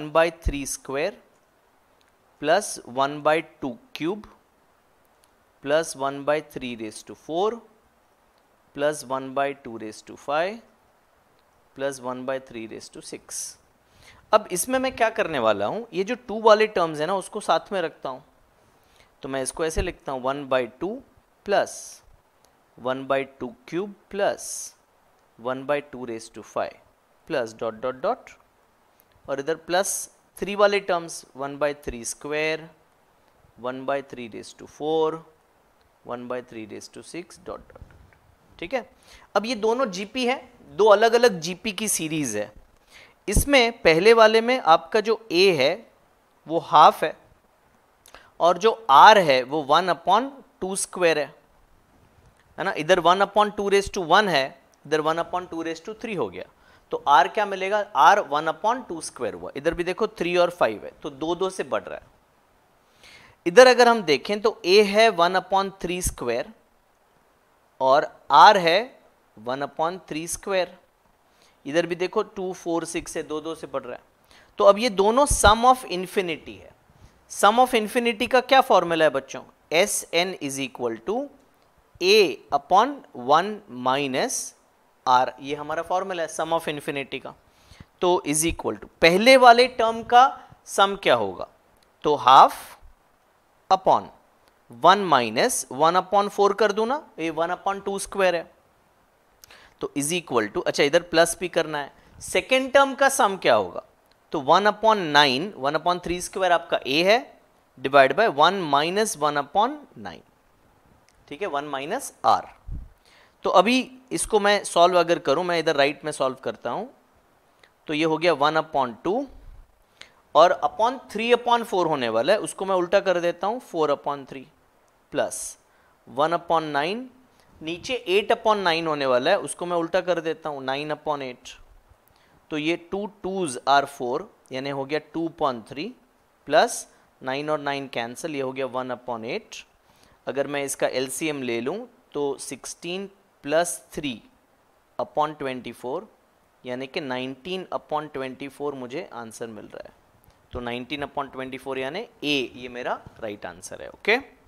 One by three square plus one by two cube plus one by three raise to four plus one by two raise to five plus one by three raise to six अब इसमें मैं क्या करने वाला हूँ ये जो to वाले टर्म्स है ना उसको साथ में रखता हूँ तो मैं इसको ऐसे लिखता हूँ one by two plus one by two cube plus one by two raise to five plus dot dot dot और इधर प्लस थ्री वाले terms one by three square one by three raise to four one by three raise to six dot dot ठीक है अब ये दोनों GP है दो अलग अलग जीपी की सीरीज है इसमें पहले वाले में आपका जो ए है वो हाफ है और जो आर है वो वन अपॉन टू स्क्वेयर है है ना इधर one upon two raise to one है इधर one upon two raise to three हो गया तो आर क्या मिलेगा R one upon two square हुआ इधर भी देखो थ्री और फाइव है तो दो दो से बढ़ रहा है इधर अगर हम देखें तो ए है वन अपॉन थ्री स्क्वायर और आर है वन अपॉन थ्री स्क्वायर इधर भी देखो टू फोर सिक्स है दो दो से बढ़ रहा है तो अब ये दोनों सम ऑफ इन्फिनिटी है सम ऑफ इन्फिनिटी का क्या फॉर्मूला है बच्चों S N is equal to A upon one minus R ये हमारा फॉर्मूला है सम ऑफ इन्फिनिटी का तो इज इक्वल टू पहले वाले टर्म का सम क्या होगा तो half upon one minus one upon four कर दू ना ये वन अपॉन टू स्क्वायर है तो इज इक्वल टू अच्छा इधर प्लस भी करना है सेकेंड टर्म का सम क्या होगा तो one upon nine one upon three square आपका ए है divide by one minus one upon nine ठीक है वन माइनस आर तो अभी इसको मैं सॉल्व अगर करूं मैं इधर राइट में सॉल्व करता हूं तो ये हो गया वन अपॉन टू और अपॉन थ्री अपॉन फोर होने वाला है उसको मैं उल्टा कर देता हूँ four upon three plus one upon nine नीचे एट अपॉन नाइन होने वाला है उसको मैं उल्टा कर देता हूँ नाइन अपॉन एट तो ये टू टूज आर फोर यानी हो गया two upon three plus nine और नाइन कैंसिल ये हो गया वन अपॉन एट अगर मैं इसका एल ले लूँ तो sixteen plus three upon twenty four यानी कि नाइनटीन अपॉन ट्वेंटी फोर मुझे आंसर मिल रहा है तो नाइनटीन अपॉन ट्वेंटी फोर यानी ए ये मेरा राइट right आंसर है ओके okay?